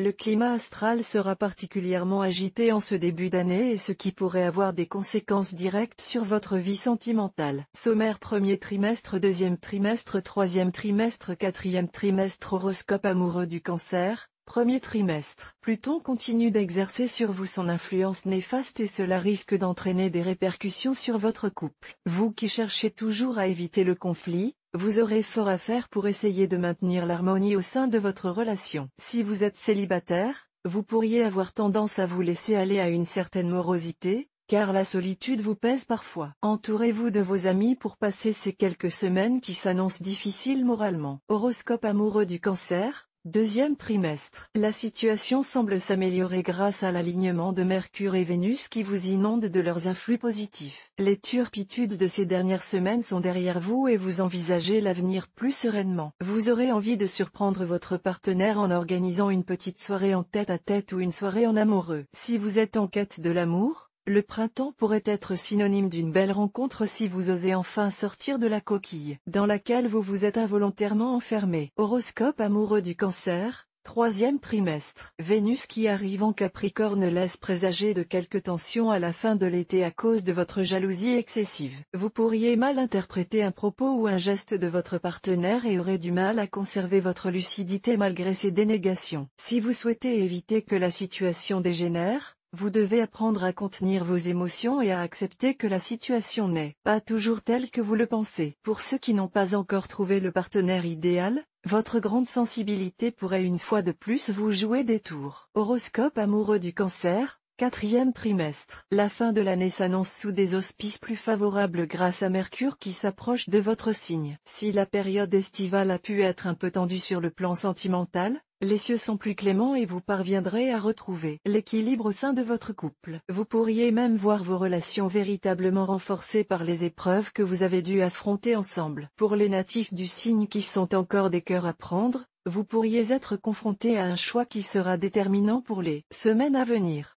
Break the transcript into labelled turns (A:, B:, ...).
A: Le climat astral sera particulièrement agité en ce début d'année et ce qui pourrait avoir des conséquences directes sur votre vie sentimentale. Sommaire premier trimestre deuxième trimestre troisième trimestre quatrième trimestre horoscope amoureux du cancer, Premier trimestre, Pluton continue d'exercer sur vous son influence néfaste et cela risque d'entraîner des répercussions sur votre couple. Vous qui cherchez toujours à éviter le conflit, vous aurez fort à faire pour essayer de maintenir l'harmonie au sein de votre relation. Si vous êtes célibataire, vous pourriez avoir tendance à vous laisser aller à une certaine morosité, car la solitude vous pèse parfois. Entourez-vous de vos amis pour passer ces quelques semaines qui s'annoncent difficiles moralement. Horoscope amoureux du cancer, Deuxième trimestre, la situation semble s'améliorer grâce à l'alignement de Mercure et Vénus qui vous inondent de leurs influx positifs. Les turpitudes de ces dernières semaines sont derrière vous et vous envisagez l'avenir plus sereinement. Vous aurez envie de surprendre votre partenaire en organisant une petite soirée en tête-à-tête tête ou une soirée en amoureux. Si vous êtes en quête de l'amour, le printemps pourrait être synonyme d'une belle rencontre si vous osez enfin sortir de la coquille dans laquelle vous vous êtes involontairement enfermé. Horoscope amoureux du cancer, troisième trimestre. Vénus qui arrive en Capricorne laisse présager de quelques tensions à la fin de l'été à cause de votre jalousie excessive. Vous pourriez mal interpréter un propos ou un geste de votre partenaire et aurez du mal à conserver votre lucidité malgré ses dénégations. Si vous souhaitez éviter que la situation dégénère, vous devez apprendre à contenir vos émotions et à accepter que la situation n'est pas toujours telle que vous le pensez. Pour ceux qui n'ont pas encore trouvé le partenaire idéal, votre grande sensibilité pourrait une fois de plus vous jouer des tours. Horoscope amoureux du cancer, Quatrième trimestre. La fin de l'année s'annonce sous des auspices plus favorables grâce à Mercure qui s'approche de votre signe. Si la période estivale a pu être un peu tendue sur le plan sentimental, les cieux sont plus cléments et vous parviendrez à retrouver l'équilibre au sein de votre couple. Vous pourriez même voir vos relations véritablement renforcées par les épreuves que vous avez dû affronter ensemble. Pour les natifs du signe qui sont encore des cœurs à prendre, vous pourriez être confronté à un choix qui sera déterminant pour les semaines à venir.